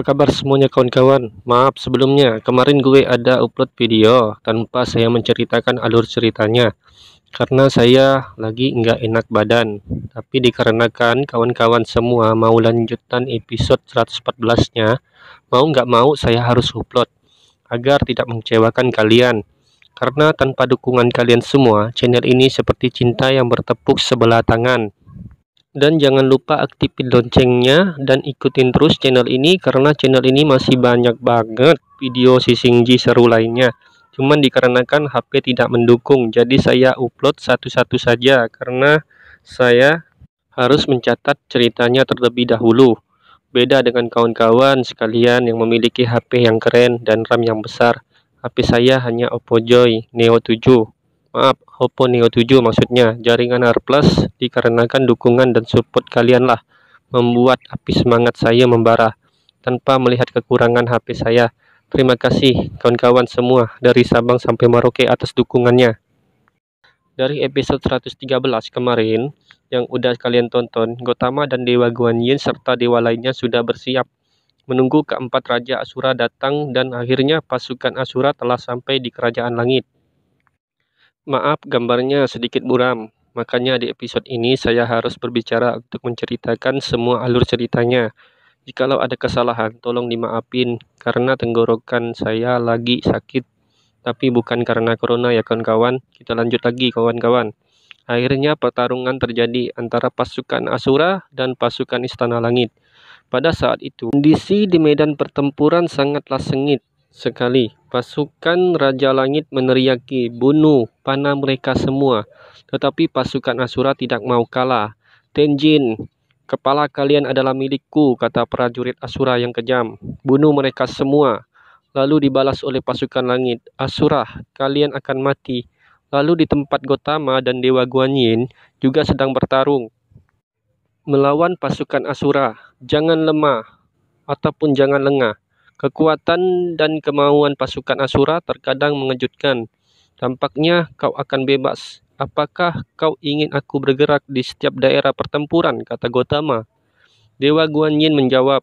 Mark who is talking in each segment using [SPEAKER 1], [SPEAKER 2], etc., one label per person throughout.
[SPEAKER 1] apa kabar semuanya kawan-kawan maaf sebelumnya kemarin gue ada upload video tanpa saya menceritakan alur ceritanya karena saya lagi nggak enak badan tapi dikarenakan kawan-kawan semua mau lanjutan episode 114 nya mau nggak mau saya harus upload agar tidak mengecewakan kalian karena tanpa dukungan kalian semua channel ini seperti cinta yang bertepuk sebelah tangan dan jangan lupa aktifin loncengnya dan ikutin terus channel ini karena channel ini masih banyak banget video Sisingji seru lainnya cuman dikarenakan HP tidak mendukung jadi saya upload satu-satu saja karena saya harus mencatat ceritanya terlebih dahulu beda dengan kawan-kawan sekalian yang memiliki HP yang keren dan RAM yang besar HP saya hanya Oppo Joy Neo 7 maaf Oppo Neo 7 maksudnya jaringan R Plus dikarenakan dukungan dan support kalianlah membuat api semangat saya membara tanpa melihat kekurangan HP saya terima kasih kawan-kawan semua dari Sabang sampai Merauke atas dukungannya dari episode 113 kemarin yang udah kalian tonton Gotama dan Dewa Guanyin serta dewa lainnya sudah bersiap menunggu keempat Raja Asura datang dan akhirnya pasukan Asura telah sampai di Kerajaan Langit. Maaf, gambarnya sedikit buram. Makanya di episode ini saya harus berbicara untuk menceritakan semua alur ceritanya. Jikalau ada kesalahan, tolong dimaafin karena tenggorokan saya lagi sakit. Tapi bukan karena corona ya kawan-kawan. Kita lanjut lagi kawan-kawan. Akhirnya pertarungan terjadi antara pasukan Asura dan pasukan Istana Langit. Pada saat itu, kondisi di medan pertempuran sangatlah sengit sekali. Pasukan Raja Langit meneriaki, bunuh, panah mereka semua. Tetapi pasukan Asura tidak mau kalah. Tenjin, kepala kalian adalah milikku, kata prajurit Asura yang kejam. Bunuh mereka semua. Lalu dibalas oleh pasukan langit, Asura, kalian akan mati. Lalu di tempat Gotama dan Dewa Guanyin juga sedang bertarung. Melawan pasukan Asura, jangan lemah ataupun jangan lengah. Kekuatan dan kemauan pasukan Asura terkadang mengejutkan. Tampaknya kau akan bebas. Apakah kau ingin aku bergerak di setiap daerah pertempuran? kata Gotama. Dewa Guan Yin menjawab,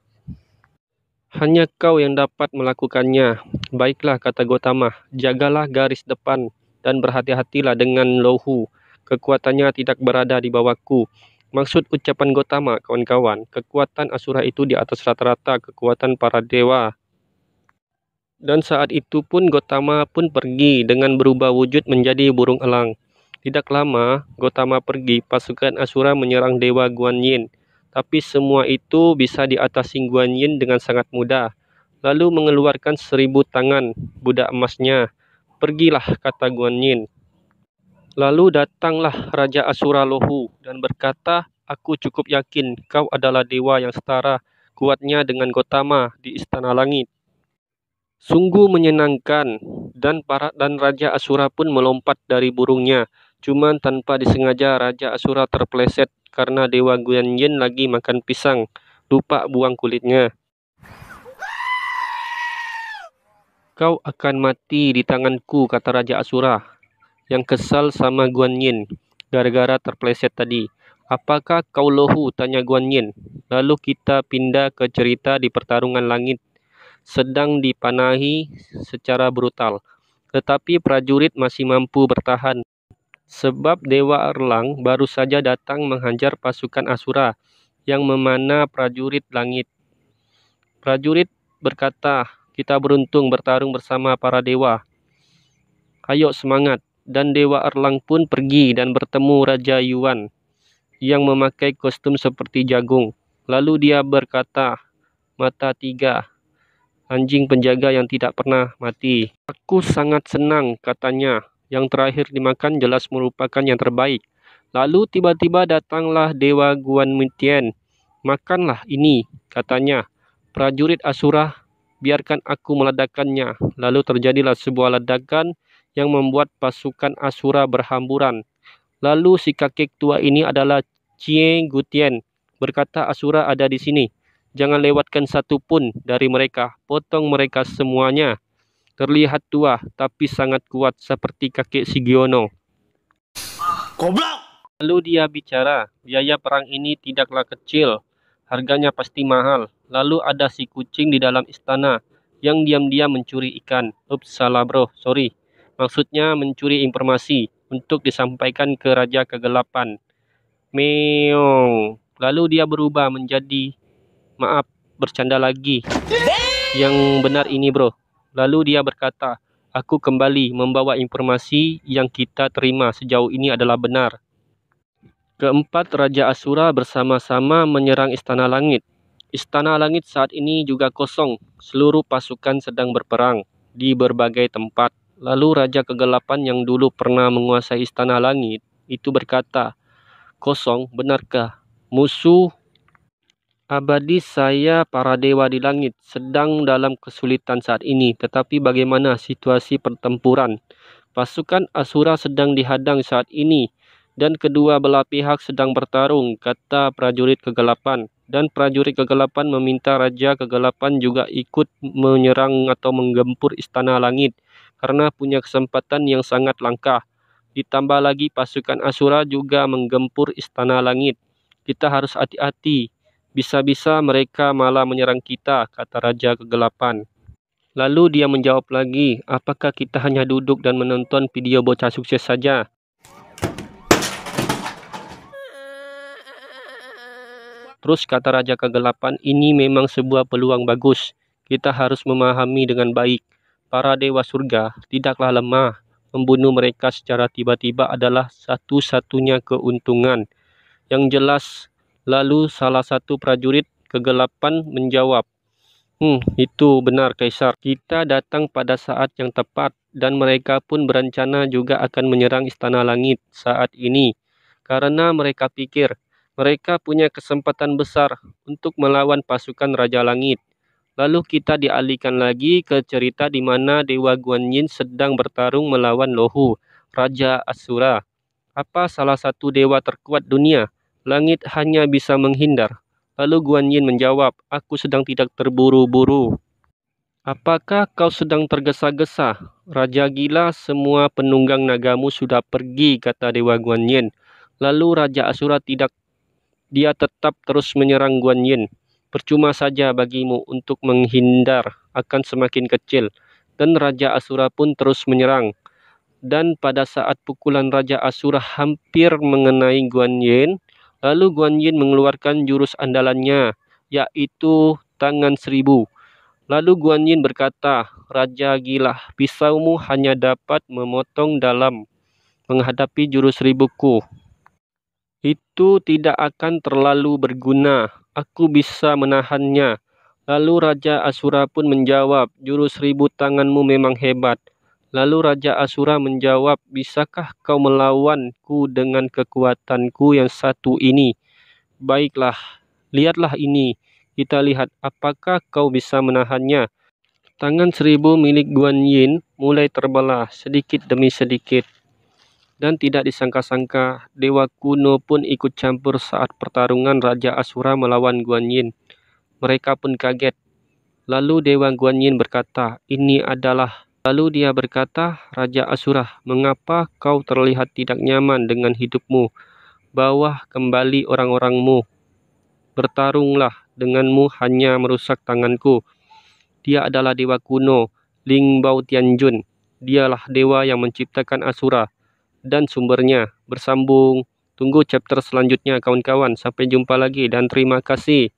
[SPEAKER 1] hanya kau yang dapat melakukannya. Baiklah, kata Gotama, jagalah garis depan dan berhati-hatilah dengan Lohu. Kekuatannya tidak berada di bawahku. Maksud ucapan Gotama, kawan-kawan, kekuatan Asura itu di atas rata-rata kekuatan para dewa. Dan saat itu pun Gotama pun pergi dengan berubah wujud menjadi burung elang. Tidak lama, Gotama pergi, pasukan Asura menyerang Dewa Guan Yin, Tapi semua itu bisa diatasi Yin dengan sangat mudah. Lalu mengeluarkan seribu tangan budak emasnya. Pergilah, kata Guan Yin. Lalu datanglah Raja Asura Lohu dan berkata, Aku cukup yakin kau adalah dewa yang setara kuatnya dengan Gotama di Istana Langit. Sungguh menyenangkan, dan para dan Raja Asura pun melompat dari burungnya. Cuman tanpa disengaja Raja Asura terpleset karena Dewa Guanyin lagi makan pisang, lupa buang kulitnya. Kau akan mati di tanganku, kata Raja Asura, yang kesal sama Guanyin gara-gara terpleset tadi. Apakah kau lohu? tanya Guanyin. Lalu kita pindah ke cerita di pertarungan langit sedang dipanahi secara brutal, tetapi prajurit masih mampu bertahan. Sebab Dewa Erlang baru saja datang menghajar pasukan Asura yang memana prajurit langit. Prajurit berkata, kita beruntung bertarung bersama para dewa. Ayo semangat. Dan Dewa Erlang pun pergi dan bertemu Raja Yuan yang memakai kostum seperti jagung. Lalu dia berkata, mata tiga, anjing penjaga yang tidak pernah mati. Aku sangat senang, katanya. Yang terakhir dimakan jelas merupakan yang terbaik. Lalu tiba-tiba datanglah Dewa Guan Mintian. Makanlah ini, katanya. Prajurit Asura, biarkan aku meledakannya. Lalu terjadilah sebuah ledakan yang membuat pasukan Asura berhamburan. Lalu si kakek tua ini adalah Cie Gutian, Berkata Asura ada di sini. Jangan lewatkan satu pun dari mereka, potong mereka semuanya. Terlihat tua, tapi sangat kuat seperti kakek Sigiono. Goblok! Lalu dia bicara, biaya perang ini tidaklah kecil, harganya pasti mahal. Lalu ada si kucing di dalam istana yang diam-diam mencuri ikan. Ups, salah bro, sorry. Maksudnya mencuri informasi untuk disampaikan ke Raja Kegelapan. Meong. Lalu dia berubah menjadi Maaf, bercanda lagi. Yang benar ini bro. Lalu dia berkata, aku kembali membawa informasi yang kita terima sejauh ini adalah benar. Keempat, Raja Asura bersama-sama menyerang Istana Langit. Istana Langit saat ini juga kosong, seluruh pasukan sedang berperang di berbagai tempat. Lalu Raja Kegelapan yang dulu pernah menguasai Istana Langit itu berkata, Kosong, benarkah? Musuh Abadi saya para dewa di langit sedang dalam kesulitan saat ini, tetapi bagaimana situasi pertempuran? Pasukan Asura sedang dihadang saat ini, dan kedua belah pihak sedang bertarung, kata prajurit kegelapan. Dan prajurit kegelapan meminta Raja Kegelapan juga ikut menyerang atau menggempur istana langit, karena punya kesempatan yang sangat langka. Ditambah lagi pasukan Asura juga menggempur istana langit. Kita harus hati-hati bisa-bisa mereka malah menyerang kita, kata Raja Kegelapan. Lalu dia menjawab lagi, apakah kita hanya duduk dan menonton video bocah sukses saja? Terus kata Raja Kegelapan, ini memang sebuah peluang bagus. Kita harus memahami dengan baik. Para dewa surga tidaklah lemah. Membunuh mereka secara tiba-tiba adalah satu-satunya keuntungan. Yang jelas, Lalu salah satu prajurit kegelapan menjawab, Hmm, itu benar Kaisar. Kita datang pada saat yang tepat dan mereka pun berencana juga akan menyerang istana langit saat ini. Karena mereka pikir mereka punya kesempatan besar untuk melawan pasukan Raja Langit. Lalu kita dialihkan lagi ke cerita di mana Dewa Guan Yin sedang bertarung melawan Lohu, Raja Asura. Apa salah satu dewa terkuat dunia? Langit hanya bisa menghindar. Lalu Guan Yin menjawab, aku sedang tidak terburu-buru. Apakah kau sedang tergesa-gesa? Raja gila semua penunggang nagamu sudah pergi, kata Dewa Guan Yin. Lalu Raja Asura tidak, dia tetap terus menyerang Guan Yin. Percuma saja bagimu untuk menghindar akan semakin kecil. Dan Raja Asura pun terus menyerang dan pada saat pukulan Raja Asura hampir mengenai Guan Yin, Lalu Guan Yin mengeluarkan jurus andalannya, yaitu tangan seribu. Lalu Guan Yin berkata, Raja gila, pisaumu hanya dapat memotong dalam menghadapi jurus seribuku. Itu tidak akan terlalu berguna, aku bisa menahannya. Lalu Raja Asura pun menjawab, jurus seribu tanganmu memang hebat. Lalu Raja Asura menjawab, Bisakah kau melawanku dengan kekuatanku yang satu ini? Baiklah, lihatlah ini. Kita lihat apakah kau bisa menahannya. Tangan seribu milik Guan Yin mulai terbelah sedikit demi sedikit. Dan tidak disangka-sangka, Dewa kuno pun ikut campur saat pertarungan Raja Asura melawan Guan Yin. Mereka pun kaget. Lalu Dewa Guan Yin berkata, ini adalah Lalu dia berkata, Raja Asura, mengapa kau terlihat tidak nyaman dengan hidupmu? Bawah kembali orang-orangmu. Bertarunglah denganmu hanya merusak tanganku. Dia adalah dewa kuno, Lingbao Tianjun. Dialah dewa yang menciptakan Asura dan sumbernya. Bersambung. Tunggu chapter selanjutnya kawan-kawan. Sampai jumpa lagi dan terima kasih.